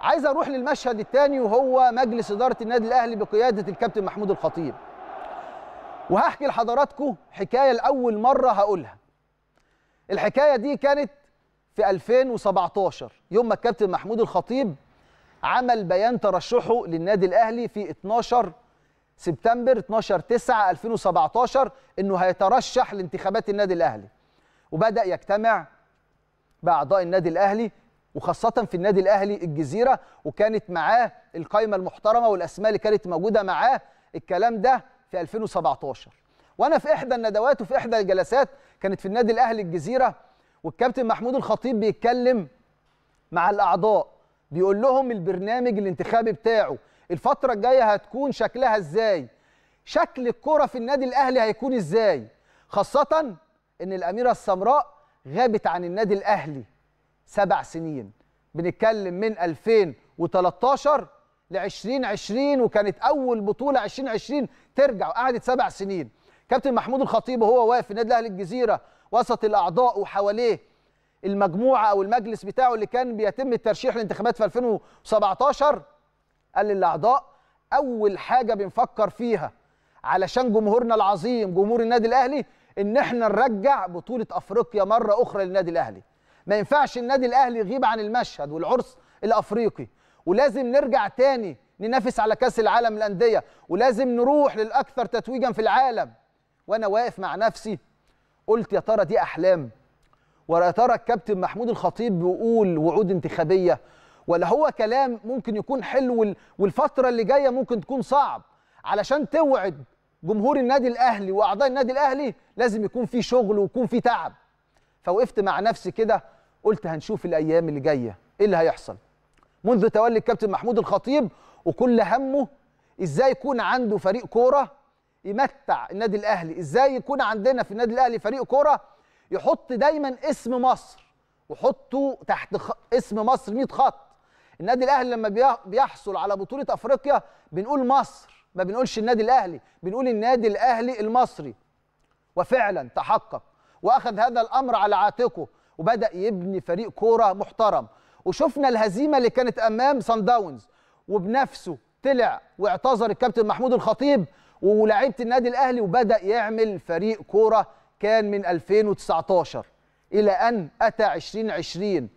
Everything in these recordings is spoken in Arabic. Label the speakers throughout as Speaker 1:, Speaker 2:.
Speaker 1: عايز اروح للمشهد الثاني وهو مجلس اداره النادي الاهلي بقياده الكابتن محمود الخطيب وهحكي لحضراتكم حكايه لاول مره هقولها الحكايه دي كانت في 2017 يوم ما الكابتن محمود الخطيب عمل بيان ترشحه للنادي الاهلي في 12 سبتمبر 12 9 2017 انه هيترشح لانتخابات النادي الاهلي وبدا يجتمع باعضاء النادي الاهلي وخاصة في النادي الأهلي الجزيرة وكانت معاه القايمة المحترمة والأسماء اللي كانت موجودة معاه الكلام ده في 2017 وأنا في إحدى الندوات وفي إحدى الجلسات كانت في النادي الأهلي الجزيرة والكابتن محمود الخطيب بيتكلم مع الأعضاء بيقول لهم البرنامج الانتخابي بتاعه الفترة الجاية هتكون شكلها إزاي شكل الكرة في النادي الأهلي هيكون إزاي خاصة إن الأميرة السمراء غابت عن النادي الأهلي سبع سنين بنتكلم من 2013 ل 2020 وكانت اول بطوله 2020 ترجع وقعدت سبع سنين كابتن محمود الخطيب وهو واقف في النادي الاهلي الجزيره وسط الاعضاء وحواليه المجموعه او المجلس بتاعه اللي كان بيتم الترشيح للانتخابات في 2017 قال للاعضاء اول حاجه بنفكر فيها علشان جمهورنا العظيم جمهور النادي الاهلي ان احنا نرجع بطوله افريقيا مره اخرى للنادي الاهلي ما ينفعش النادي الاهلي يغيب عن المشهد والعرس الافريقي ولازم نرجع تاني ننافس على كاس العالم للانديه ولازم نروح للاكثر تتويجا في العالم وانا واقف مع نفسي قلت يا ترى دي احلام ويا ترى الكابتن محمود الخطيب بيقول وعود انتخابيه ولا هو كلام ممكن يكون حلو والفتره اللي جايه ممكن تكون صعب علشان توعد جمهور النادي الاهلي واعضاء النادي الاهلي لازم يكون في شغل ويكون في تعب فوقفت مع نفسي كده قلت هنشوف الايام اللي جايه ايه اللي هيحصل منذ تولي الكابتن محمود الخطيب وكل همه ازاي يكون عنده فريق كوره يمتع النادي الاهلي ازاي يكون عندنا في النادي الاهلي فريق كوره يحط دايما اسم مصر وحطه تحت خ... اسم مصر 100 خط النادي الاهلي لما بيحصل على بطوله افريقيا بنقول مصر ما بنقولش النادي الاهلي بنقول النادي الاهلي المصري وفعلا تحقق واخذ هذا الامر على عاتقه وبدا يبني فريق كوره محترم وشفنا الهزيمه اللي كانت امام سان داونز وبنفسه طلع واعتذر الكابتن محمود الخطيب ولاعيبه النادي الاهلي وبدا يعمل فريق كوره كان من 2019 الى ان اتى 2020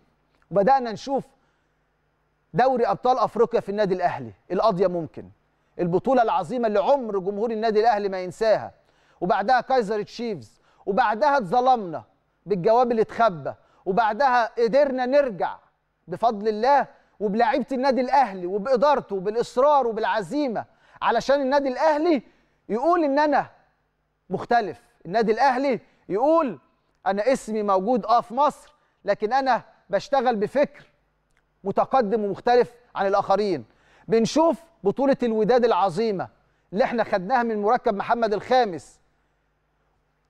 Speaker 1: وبدانا نشوف دوري ابطال افريقيا في النادي الاهلي القضيه ممكن البطوله العظيمه اللي عمر جمهور النادي الاهلي ما ينساها وبعدها كايزر تشيفز وبعدها اتظلمنا بالجواب اللي اتخبى وبعدها قدرنا نرجع بفضل الله وبلاعيبه النادي الاهلي وبادارته وبالاصرار وبالعزيمه علشان النادي الاهلي يقول ان انا مختلف النادي الاهلي يقول انا اسمي موجود اه في مصر لكن انا بشتغل بفكر متقدم ومختلف عن الاخرين بنشوف بطوله الوداد العظيمه اللي احنا خدناها من مركب محمد الخامس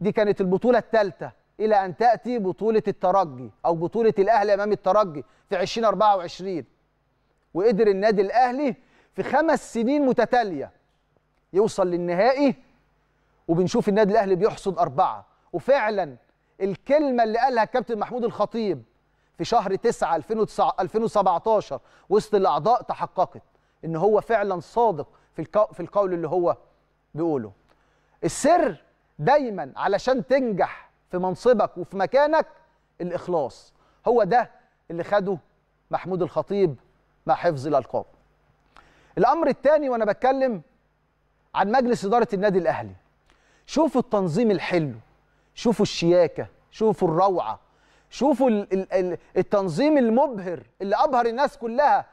Speaker 1: دي كانت البطوله الثالثه الى ان تاتي بطوله الترجي او بطوله الاهلي امام الترجي في 2024 وقدر النادي الاهلي في خمس سنين متتاليه يوصل للنهائي وبنشوف النادي الاهلي بيحصد اربعه وفعلا الكلمه اللي قالها الكابتن محمود الخطيب في شهر 9 2017 وسط الاعضاء تحققت ان هو فعلا صادق في في القول اللي هو بيقوله السر دايما علشان تنجح في منصبك وفي مكانك الاخلاص هو ده اللي خده محمود الخطيب مع حفظ الالقاب الامر الثاني وانا بتكلم عن مجلس اداره النادي الاهلي شوفوا التنظيم الحلو شوفوا الشياكه شوفوا الروعه شوفوا التنظيم المبهر اللي ابهر الناس كلها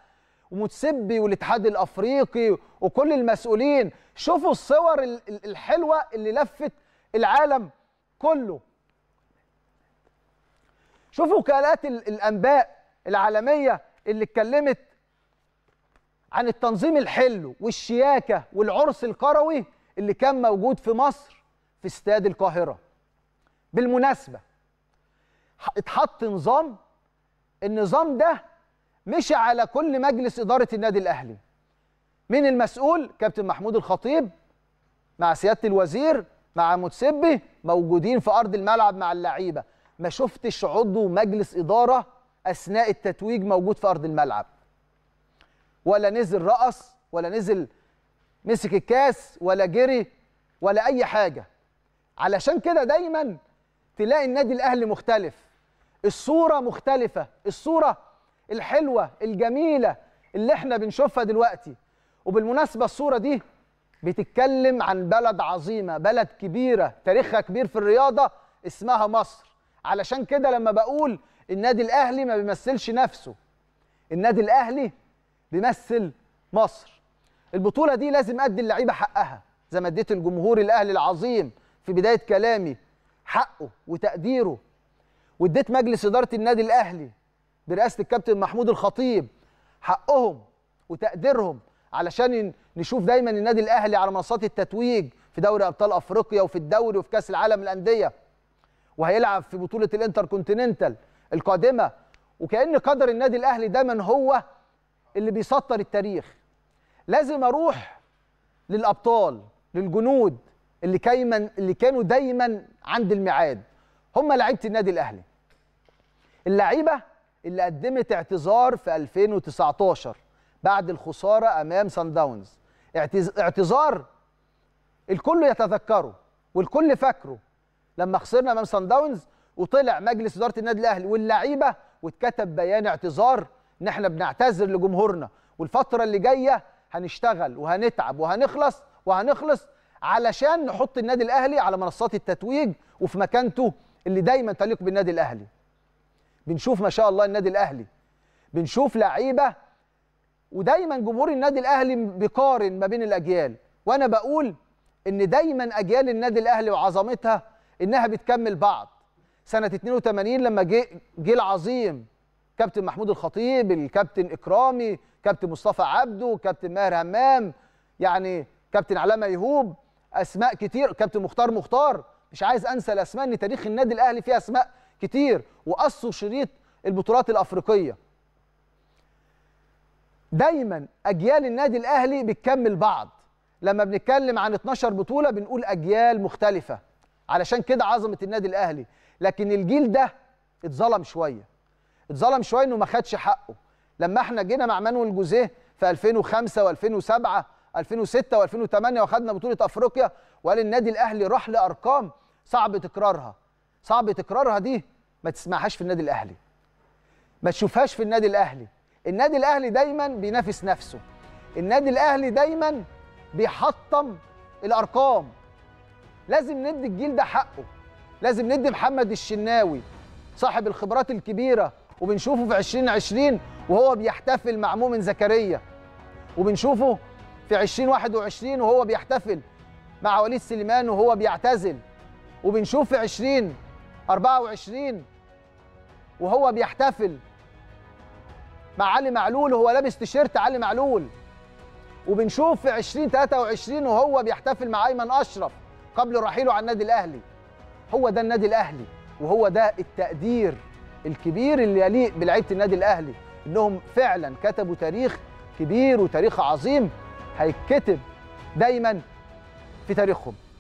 Speaker 1: ومتسبي والاتحاد الافريقي وكل المسؤولين شوفوا الصور الحلوه اللي لفت العالم كله شوفوا وكالات الانباء العالميه اللي اتكلمت عن التنظيم الحلو والشياكه والعرس الكروي اللي كان موجود في مصر في استاد القاهره بالمناسبه اتحط نظام النظام ده مشي على كل مجلس اداره النادي الاهلي مين المسؤول كابتن محمود الخطيب مع سياده الوزير مع متسبي موجودين في ارض الملعب مع اللعيبه ما شفتش عضو مجلس إدارة أثناء التتويج موجود في أرض الملعب ولا نزل رقص ولا نزل مسك الكاس ولا جري ولا أي حاجة علشان كده دايما تلاقي النادي الأهلي مختلف الصورة مختلفة الصورة الحلوة الجميلة اللي احنا بنشوفها دلوقتي وبالمناسبة الصورة دي بتتكلم عن بلد عظيمة بلد كبيرة تاريخها كبير في الرياضة اسمها مصر علشان كده لما بقول النادي الاهلي ما بيمثلش نفسه النادي الاهلي بيمثل مصر البطوله دي لازم ادي اللعيبه حقها زي ما اديت الجمهور الاهلي العظيم في بدايه كلامي حقه وتقديره واديت مجلس اداره النادي الاهلي برئاسه الكابتن محمود الخطيب حقهم وتقديرهم علشان نشوف دايما النادي الاهلي على منصات التتويج في دوري ابطال افريقيا وفي الدوري وفي كاس العالم للانديه وهيلعب في بطوله الانتركونتيننتال القادمه وكأن قدر النادي الاهلي دايما هو اللي بيسطر التاريخ لازم اروح للابطال للجنود اللي كايما اللي كانوا دايما عند الميعاد هم لعيبه النادي الاهلي اللعيبه اللي قدمت اعتذار في 2019 بعد الخساره امام سان داونز اعتذار الكل يتذكره والكل فاكره لما خسرنا امام سان داونز وطلع مجلس اداره النادي الاهلي واللعيبه واتكتب بيان اعتذار ان احنا بنعتذر لجمهورنا والفتره اللي جايه هنشتغل وهنتعب وهنخلص وهنخلص علشان نحط النادي الاهلي على منصات التتويج وفي مكانته اللي دايما تليق بالنادي الاهلي بنشوف ما شاء الله النادي الاهلي بنشوف لعيبه ودايما جمهور النادي الاهلي بيقارن ما بين الاجيال وانا بقول ان دايما اجيال النادي الاهلي وعظمتها انها بتكمل بعض سنه 82 لما جه جيل عظيم كابتن محمود الخطيب الكابتن اكرامي كابتن مصطفى عبده كابتن ماهر همام يعني كابتن علامه يهوب اسماء كتير كابتن مختار مختار مش عايز انسى الاسماء ان تاريخ النادي الاهلي فيه اسماء كتير وقصوا شريط البطولات الافريقيه دايما اجيال النادي الاهلي بتكمل بعض لما بنتكلم عن 12 بطوله بنقول اجيال مختلفه علشان كده عظمه النادي الاهلي لكن الجيل ده اتظلم شويه اتظلم شويه انه ما خدش حقه لما احنا جينا مع مانويل جوزيه في 2005 و2007 2006 و2008 واخدنا بطوله افريقيا وقال النادي الاهلي راح لارقام صعب تكرارها صعب تكرارها دي ما تسمعهاش في النادي الاهلي ما تشوفهاش في النادي الاهلي النادي الاهلي دايما بينافس نفسه النادي الاهلي دايما بيحطم الارقام لازم ندي الجيل ده حقه لازم ندي محمد الشناوي صاحب الخبرات الكبيره وبنشوفه في 2020 وهو بيحتفل مع مؤمن زكريا وبنشوفه في 2021 وهو بيحتفل مع وليد سليمان وهو بيعتزل وبنشوف في 2024 وهو بيحتفل مع علي معلول وهو لابس تيشيرت علي معلول وبنشوف في 2023 وهو بيحتفل مع ايمن اشرف قبل رحيله عن النادي الاهلي هو ده النادي الاهلي وهو ده التقدير الكبير اللي يليق بلعيبه النادي الاهلي انهم فعلا كتبوا تاريخ كبير وتاريخ عظيم هيتكتب دايما في تاريخهم